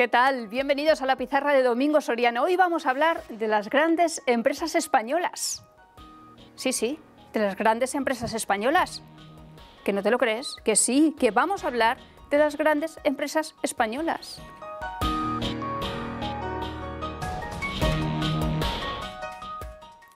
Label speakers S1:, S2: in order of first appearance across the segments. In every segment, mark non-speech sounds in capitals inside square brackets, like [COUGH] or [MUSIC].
S1: ¿Qué tal? Bienvenidos a la pizarra de Domingo Soriano. Hoy vamos a hablar de las grandes empresas españolas. Sí, sí, de las grandes empresas españolas. Que no te lo crees, que sí, que vamos a hablar de las grandes empresas españolas.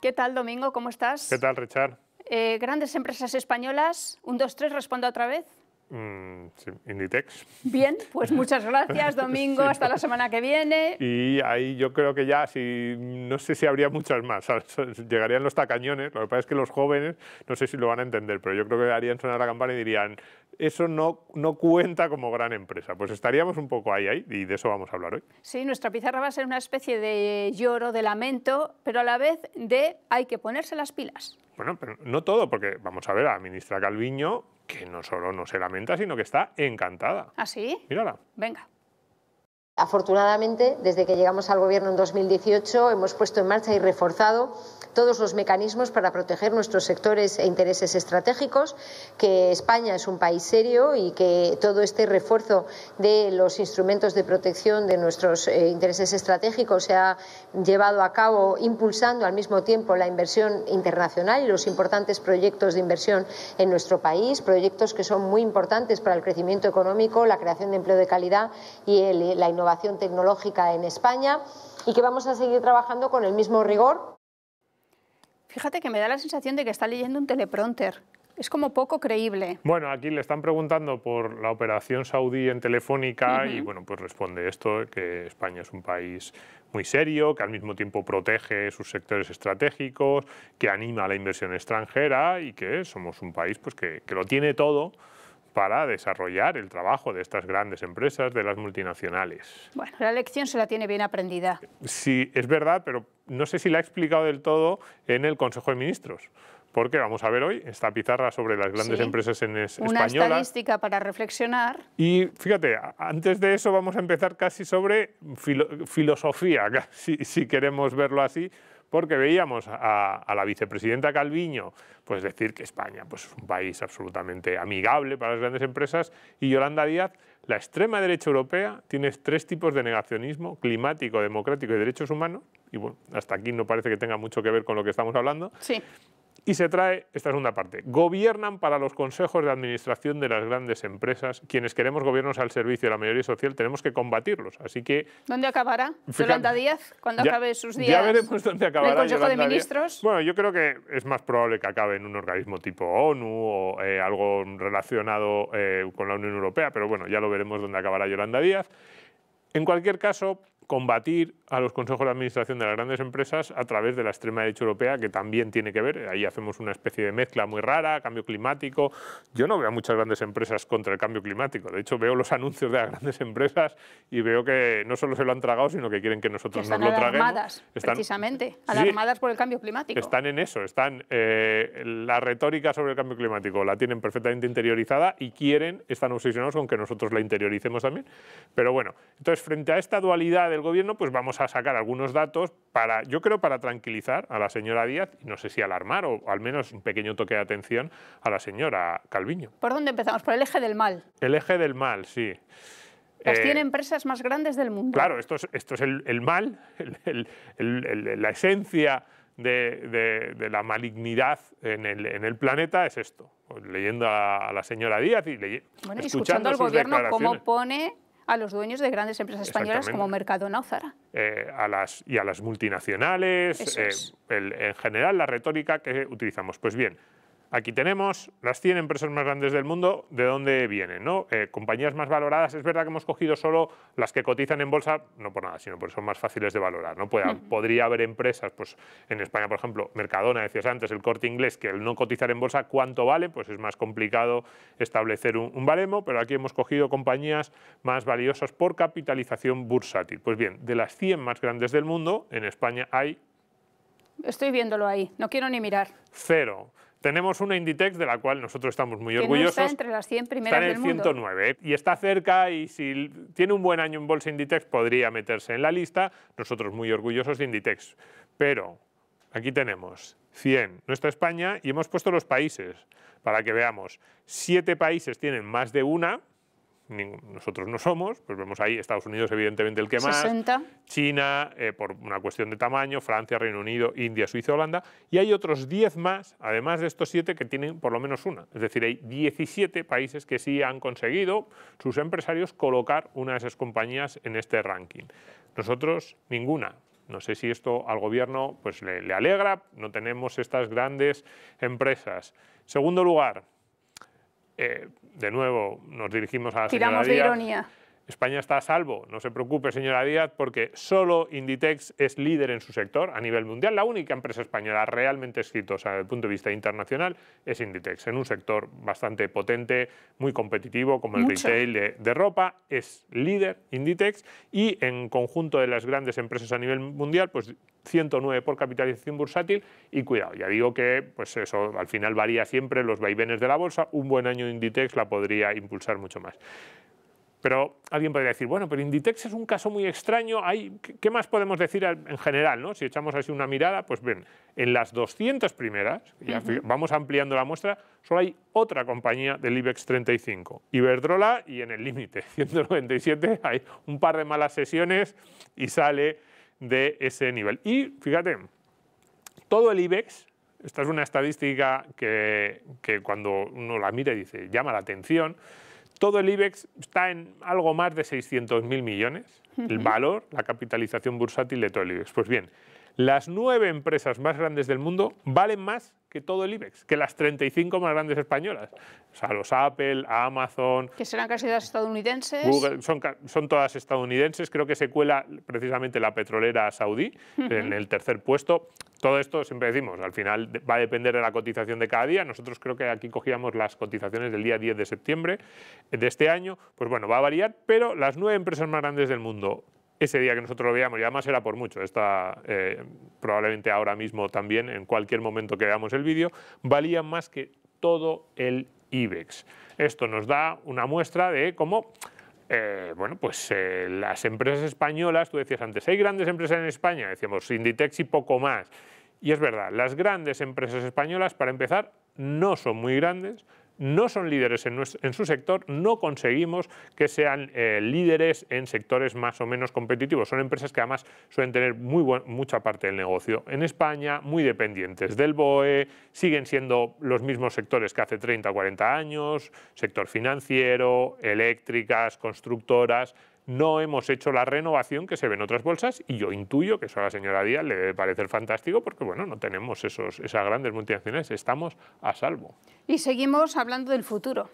S1: ¿Qué tal, Domingo? ¿Cómo estás? ¿Qué
S2: tal, Richard?
S1: Eh, grandes empresas españolas. Un, dos, tres, respondo otra vez.
S2: Mm, sí, Inditex.
S1: Bien, pues [LAUGHS] muchas gracias, Domingo. Hasta la semana que viene.
S2: Y ahí yo creo que ya, si, no sé si habría muchas más. [LAUGHS] Llegarían los tacañones. Lo que pasa es que los jóvenes, no sé si lo van a entender, pero yo creo que harían sonar la campana y dirían: Eso no, no cuenta como gran empresa. Pues estaríamos un poco ahí, ahí, y de eso vamos a hablar hoy.
S1: Sí, nuestra pizarra va a ser una especie de lloro, de lamento, pero a la vez de hay que ponerse las pilas.
S2: Bueno, pero no todo, porque vamos a ver, a la ministra Calviño que no solo no se lamenta, sino que está encantada. ¿Ah, Mírala.
S1: Venga. Afortunadamente, desde que llegamos al Gobierno en 2018, hemos puesto en marcha y reforzado todos los mecanismos para proteger nuestros sectores e intereses estratégicos, que España es un país serio y que todo este refuerzo de los instrumentos de protección de nuestros eh, intereses estratégicos se ha llevado a cabo impulsando al mismo tiempo la inversión internacional y los importantes proyectos de inversión en nuestro país, proyectos que son muy importantes para el crecimiento económico, la creación de empleo de calidad y la innovación innovación tecnológica en España y que vamos a seguir trabajando con el mismo rigor. Fíjate que me da la sensación de que está leyendo un teleprompter. Es como poco creíble.
S2: Bueno, aquí le están preguntando por la operación saudí en Telefónica y bueno, pues responde esto, que España es un país muy serio, que al mismo tiempo protege sus sectores estratégicos, que anima la inversión extranjera y que somos un país pues, que lo tiene todo para desarrollar el trabajo de estas grandes empresas, de las multinacionales.
S1: Bueno, la lección se la tiene bien aprendida.
S2: Sí, es verdad, pero no sé si la ha explicado del todo en el Consejo de Ministros porque vamos a ver hoy esta pizarra sobre las grandes empresas en es, una estadística
S1: para reflexionar.
S2: Y fíjate, antes de eso vamos a empezar casi sobre filosofía, [LAUGHS] si, si queremos verlo así, porque veíamos a, la vicepresidenta Calviño pues decir que España pues, es un país absolutamente amigable para las grandes empresas y Yolanda Díaz, la extrema derecha europea, tiene tres tipos de negacionismo, climático, democrático y derechos humanos, y bueno, hasta aquí no parece que tenga mucho que ver con lo que estamos hablando. Sí. Y se trae esta segunda parte. Gobiernan para los consejos de administración de las grandes empresas. Quienes queremos gobiernos al servicio de la mayoría social tenemos que combatirlos. Así que...
S1: ¿Dónde acabará Yolanda Díaz cuando acabe sus días? Ya veremos dónde acabará el Consejo de Ministros.
S2: Bueno, yo creo que es más probable que acabe en un organismo tipo ONU o eh, algo relacionado eh, con la Unión Europea, pero bueno, ya lo veremos dónde acabará Yolanda Díaz. En cualquier caso, combatir a los consejos de administración de las grandes empresas a través de la extrema derecha europea, que también tiene que ver. Ahí hacemos una especie de mezcla muy rara, cambio climático. Yo no veo a muchas grandes empresas contra el cambio climático. De hecho, veo los [LAUGHS] anuncios de las grandes empresas y veo que no solo se lo han tragado, sino que quieren que nosotros nos lo traguemos. Alarmadas, están
S1: precisamente, alarmadas por el cambio climático. Están
S2: en eso, están eh, la retórica sobre el cambio climático la tienen perfectamente interiorizada y quieren, están obsesionados con que nosotros la interioricemos también. Pero bueno, entonces frente a esta dualidad del gobierno, pues vamos a sacar algunos datos para, yo creo, para tranquilizar a la señora Díaz, y no sé si alarmar o al menos un pequeño toque de atención a la señora Calviño.
S1: ¿Por dónde empezamos? Por el eje del mal.
S2: El eje del mal, sí. Las eh, tiene
S1: empresas más grandes del mundo.
S2: Claro, esto es, esto es el, mal, la esencia de, la malignidad en el, planeta es esto, leyendo a, la señora Díaz y, escuchando, escuchando al gobierno cómo
S1: pone a los dueños de grandes empresas españolas como Mercadona o
S2: eh, a las, y a las multinacionales, eh, en general la retórica que utilizamos. Pues bien, aquí tenemos las 100 empresas más grandes del mundo, de dónde vienen, ¿no? Eh, compañías más valoradas, es verdad que hemos cogido solo las que cotizan en bolsa, no por nada, sino porque son más fáciles de valorar, podría haber empresas, pues en España, por ejemplo, Mercadona, decías antes, el corte inglés, que el no cotizar en bolsa, ¿cuánto vale? Pues es más complicado establecer un, un baremo, pero aquí hemos cogido compañías más valiosas por capitalización bursátil. Pues bien, de las 100 más grandes del mundo, en España hay...
S1: Estoy viéndolo ahí, no quiero ni mirar.
S2: Cero. Tenemos una Inditex de la cual nosotros estamos muy orgullosos. está entre
S1: las 100 primeras está en el
S2: 109 y está cerca y si tiene un buen año en bolsa Inditex podría meterse en la lista. Nosotros muy orgullosos de Inditex. Pero aquí tenemos 100, nuestra España y hemos puesto los países para que veamos. Siete países tienen más de una nosotros no somos, pues vemos ahí Estados Unidos evidentemente el que más, China eh, por una cuestión de tamaño, Francia, Reino Unido, India, Suiza, Holanda, y hay otros 10 más, además de estos 7 que tienen por lo menos una, es decir, hay 17 países que sí han conseguido sus empresarios colocar una de esas compañías en este ranking. Nosotros ninguna, no sé si esto al gobierno pues, le, alegra, no tenemos estas grandes empresas. Segundo lugar, eh, de nuevo nos dirigimos a la Tiramos de ironía. España está a salvo, no se preocupe señora Díaz, porque solo Inditex es líder en su sector a nivel mundial. La única empresa española realmente exitosa desde el punto de vista internacional es Inditex, en un sector bastante potente, muy competitivo, como el retail de, ropa, es líder Inditex y en conjunto de las grandes empresas a nivel mundial, pues 109 por capitalización bursátil y cuidado, ya digo que pues eso al final varía siempre los vaivenes de la bolsa, un buen año Inditex la podría impulsar mucho más. Pero alguien podría decir, bueno, pero Inditex es un caso muy extraño, ¿qué más podemos decir en general? ¿no? Si echamos así una mirada, pues ven, en las 200 primeras, vamos ampliando la muestra, solo hay otra compañía del IBEX 35, Iberdrola y en el límite, 197, [LAUGHS] hay un par de malas sesiones y sale de ese nivel. Y fíjate, todo el IBEX, esta es una estadística que, cuando uno la mira dice, llama la atención, todo el IBEX está en algo más de 600.000 millones, el valor, la capitalización bursátil de todo el IBEX. Pues bien, las nueve empresas más grandes del mundo valen más que todo el IBEX, que las 35 más grandes españolas. O sea, los Apple, Amazon...
S1: Que serán casi todas estadounidenses.
S2: son, todas estadounidenses. Creo que se cuela precisamente la petrolera saudí en el tercer puesto. Todo esto siempre decimos, al final va a depender de la cotización de cada día. Nosotros creo que aquí cogíamos las cotizaciones del día 10 de septiembre de este año. Pues bueno, va a variar, pero las nueve empresas más grandes del mundo ese día que nosotros lo veíamos, y además era por mucho, está eh, probablemente ahora mismo también, en cualquier momento que veamos el vídeo, valía más que todo el IBEX. Esto nos da una muestra de cómo... Eh, bueno, pues eh, las empresas españolas, tú decías antes, hay grandes empresas en España, decíamos Inditex y poco más. Y es verdad, las grandes empresas españolas, para empezar, no son muy grandes, no son líderes en, su sector, no conseguimos que sean eh, líderes en sectores más o menos competitivos. Son empresas que además suelen tener mucha parte del negocio en España, muy dependientes del BOE, siguen siendo los mismos sectores que hace 30 o 40 años, sector financiero, eléctricas, constructoras, no hemos hecho la renovación que se ve en otras bolsas y yo intuyo que eso a la señora Díaz le debe parecer fantástico porque bueno, no tenemos esos, esas grandes multinacionales, estamos a salvo.
S1: Y seguimos hablando del futuro.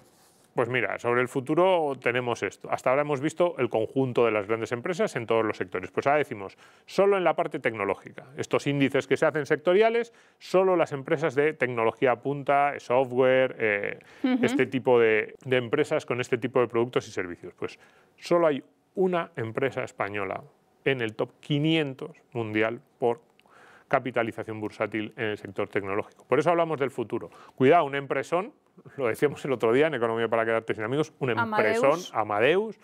S2: Pues mira, sobre el futuro tenemos esto. Hasta ahora hemos visto el conjunto de las grandes empresas en todos los sectores. Pues ahora decimos, solo en la parte tecnológica. Estos índices que se hacen sectoriales, solo las empresas de tecnología punta, software, eh, este tipo de, de empresas con este tipo de productos y servicios. Pues solo hay una empresa española en el top 500 mundial por capitalización bursátil en el sector tecnológico. Por eso hablamos del futuro. Cuidado, una empresón, lo decíamos el otro día en Economía para quedarte sin amigos, una empresón, Amadeus,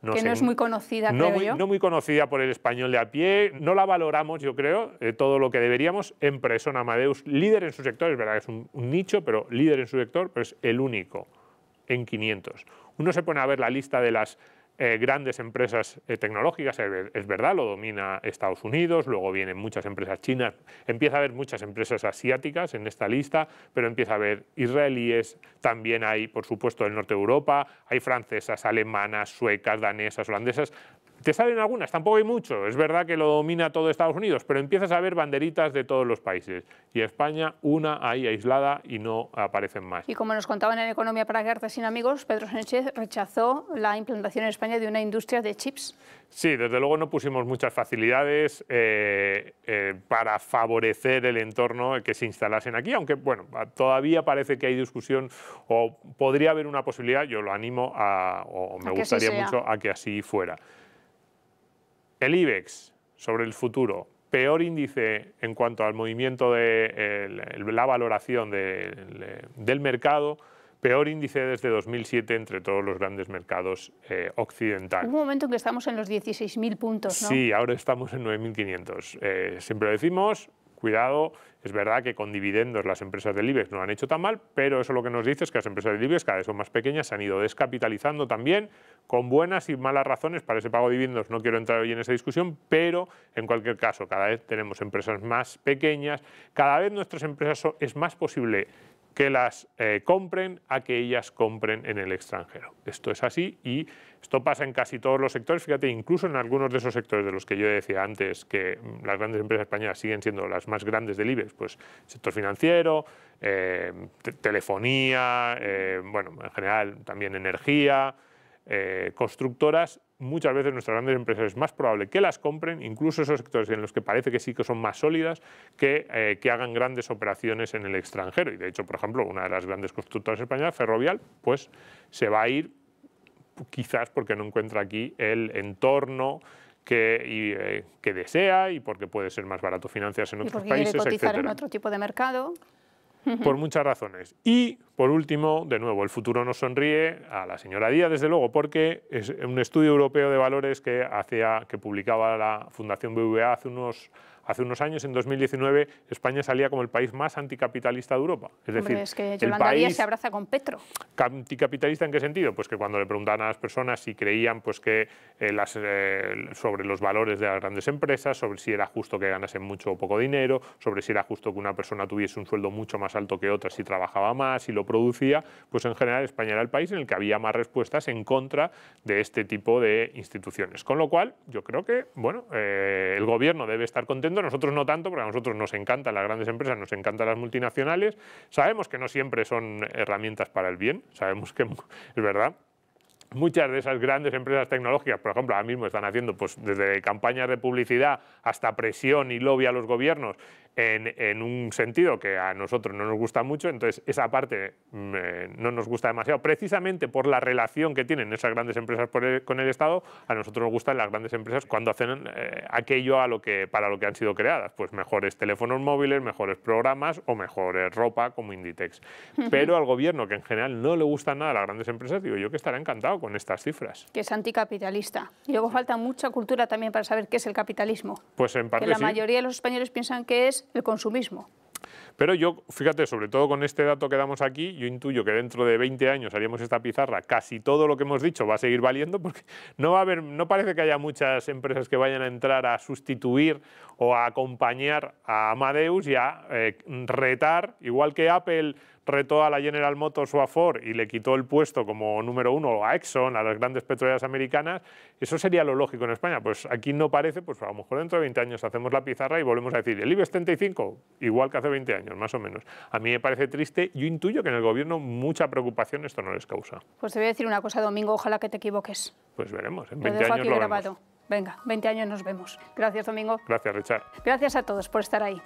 S2: que no es muy
S1: conocida, no
S2: muy, conocida por el español de a pie, no la valoramos, yo creo, eh, todo lo que deberíamos. Empresón Amadeus, líder en su sector, es verdad que es un, un nicho, pero líder en su sector, pero es el único en 500. Uno se pone a ver la lista de las eh, grandes empresas eh, tecnológicas, eh, es verdad, lo domina Estados Unidos, luego vienen muchas empresas chinas, empieza a haber muchas empresas asiáticas en esta lista, pero empieza a haber israelíes, también hay, por supuesto, el norte de Europa, hay francesas, alemanas, suecas, danesas, holandesas, te salen algunas, tampoco hay mucho. Es verdad que lo domina todo Estados Unidos, pero empiezas a ver banderitas de todos los países. Y España, una ahí aislada y no aparecen más.
S1: Y como nos contaban en Economía para Guerras sin amigos, Pedro Sánchez rechazó la implantación en España de una industria de chips.
S2: Sí, desde luego no pusimos muchas facilidades eh, eh, para favorecer el entorno que se instalasen aquí, aunque bueno, todavía parece que hay discusión o podría haber una posibilidad, yo lo animo a, o me gustaría mucho a que así fuera. El IBEX sobre el futuro, peor índice en cuanto al movimiento de la valoración del mercado, peor índice desde 2007 entre todos los grandes mercados eh, occidentales. En
S1: un momento en que estamos en los 16.000 puntos, ¿no? Sí,
S2: ahora estamos en 9.500. Eh, siempre lo decimos, Cuidado, es verdad que con dividendos las empresas del IBEX no han hecho tan mal, pero eso lo que nos dice es que las empresas del IBEX cada vez son más pequeñas, se han ido descapitalizando también, con buenas y malas razones para ese pago de dividendos. No quiero entrar hoy en esa discusión, pero en cualquier caso, cada vez tenemos empresas más pequeñas, cada vez nuestras empresas es más posible que las eh, compren a que ellas compren en el extranjero. Esto es así y esto pasa en casi todos los sectores, fíjate, incluso en algunos de esos sectores de los que yo decía antes que mm, las grandes empresas españolas siguen siendo las más grandes del IBEX, pues sector financiero, eh, telefonía, eh, bueno, en general también energía, eh, constructoras, muchas veces nuestras grandes empresas es más probable que las compren, incluso esos sectores en los que parece que sí que son más sólidas, que, eh, que hagan grandes operaciones en el extranjero. Y de hecho, por ejemplo, una de las grandes constructoras españolas, Ferrovial, pues se va a ir quizás porque no encuentra aquí el entorno que, eh, que desea y porque puede ser más barato financiarse en otros países. en otro
S1: tipo de mercado por
S2: muchas razones. Y, por último, de nuevo, el futuro nos sonríe a la señora Díaz, desde luego, porque es un estudio europeo de valores que, hacía que publicaba la Fundación BVA hace unos Hace unos años, en 2019, España salía como el país más anticapitalista de Europa. Es decir, es que el país se
S1: abraza con Petro.
S2: ¿Anticapitalista en qué sentido? Pues que cuando le preguntaban a las personas si creían pues, que eh, las, eh, sobre los valores de las grandes empresas, sobre si era justo que ganasen mucho o poco dinero, sobre si era justo que una persona tuviese un sueldo mucho más alto que otra si trabajaba más, y lo producía, pues en general España era el país en el que había más respuestas en contra de este tipo de instituciones. Con lo cual, yo creo que bueno, eh, el gobierno debe estar contento nosotros no tanto, porque a nosotros nos encantan las grandes empresas, nos encantan las multinacionales, sabemos que no siempre son herramientas para el bien, sabemos que [LAUGHS] es verdad, muchas de esas grandes empresas tecnológicas, por ejemplo, ahora mismo están haciendo pues, desde campañas de publicidad hasta presión y lobby a los gobiernos en, un sentido que a nosotros no nos gusta mucho, entonces esa parte mm, eh, no nos gusta demasiado, precisamente por la relación que tienen esas grandes empresas con el Estado, a nosotros nos gustan las grandes empresas cuando hacen eh, aquello a lo que, para lo que han sido creadas, pues mejores teléfonos móviles, mejores programas o mejores ropa como Inditex. Pero al gobierno, que en general no le gustan nada las grandes empresas, digo yo que estará encantado con estas cifras.
S1: Que es anticapitalista. Y luego falta mucha cultura también para saber qué es el capitalismo.
S2: Pues en parte la mayoría
S1: de los españoles piensan que es el consumismo.
S2: Pero yo, fíjate, sobre todo con este dato que damos aquí, yo intuyo que dentro de 20 años haríamos esta pizarra, casi todo lo que hemos dicho va a seguir valiendo porque no va a haber, no parece que haya muchas empresas que vayan a entrar a sustituir o a acompañar a Amadeus y a eh, retar, igual que Apple retó a la General Motors o a Ford y le quitó el puesto como número uno a Exxon, a las grandes petroleras americanas, eso sería lo lógico en España. Pues aquí no parece, pues a lo mejor dentro de 20 años hacemos la pizarra y volvemos a decir, el IBEX 35, igual que hace 20 años, más o menos. A mí me parece triste, yo intuyo que en el gobierno mucha preocupación esto no les causa.
S1: Pues te voy a decir una cosa, Domingo, ojalá que te equivoques.
S2: Pues veremos, en 20 años
S1: Venga, 20 años nos vemos. Gracias, Domingo. Gracias, Richard. Gracias a todos por estar ahí.